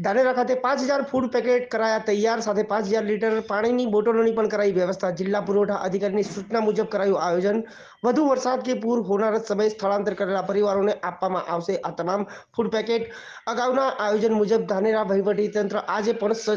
ધાનેરા ખાતે પાંચ હજાર ફૂડ પેકેટ કરાયા તૈયાર સાથે પાંચ હજાર લીટર પાણીની બોટલોની પણ કરાઈ વ્યવસ્થા જિલ્લા પુરવઠા અધિકારીની સૂચના મુજબ કરાયું આયોજન વધુ વરસાદ કે પૂર હોનાર સમયે સ્થળાંતર કરેલા પરિવારોને આપવામાં આવશે આ તમામ ફૂડ પેકેટ અગાઉના આયોજન મુજબ ધાનેરા વહીવટી તંત્ર આજે પણ સજ્જ